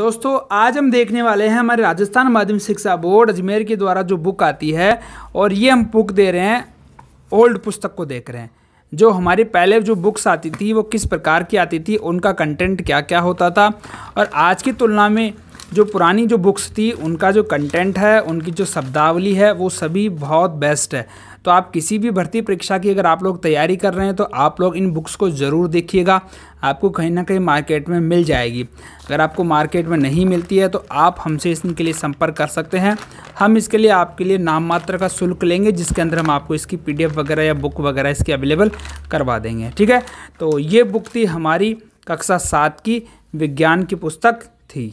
दोस्तों आज हम देखने वाले हैं हमारे राजस्थान माध्यमिक शिक्षा बोर्ड अजमेर के द्वारा जो बुक आती है और ये हम बुक दे रहे हैं ओल्ड पुस्तक को देख रहे हैं जो हमारी पहले जो बुक्स आती थी वो किस प्रकार की आती थी उनका कंटेंट क्या क्या होता था और आज की तुलना में जो पुरानी जो बुक्स थी उनका जो कंटेंट है उनकी जो शब्दावली है वो सभी बहुत बेस्ट है तो आप किसी भी भर्ती परीक्षा की अगर आप लोग तैयारी कर रहे हैं तो आप लोग इन बुक्स को ज़रूर देखिएगा आपको कहीं ना कहीं मार्केट में मिल जाएगी अगर आपको मार्केट में नहीं मिलती है तो आप हमसे इसके लिए संपर्क कर सकते हैं हम इसके लिए आपके लिए नाम मात्र का शुल्क लेंगे जिसके अंदर हम आपको इसकी पी वगैरह या बुक वगैरह इसकी अवेलेबल करवा देंगे ठीक है तो ये बुक थी हमारी कक्षा सात की विज्ञान की पुस्तक थी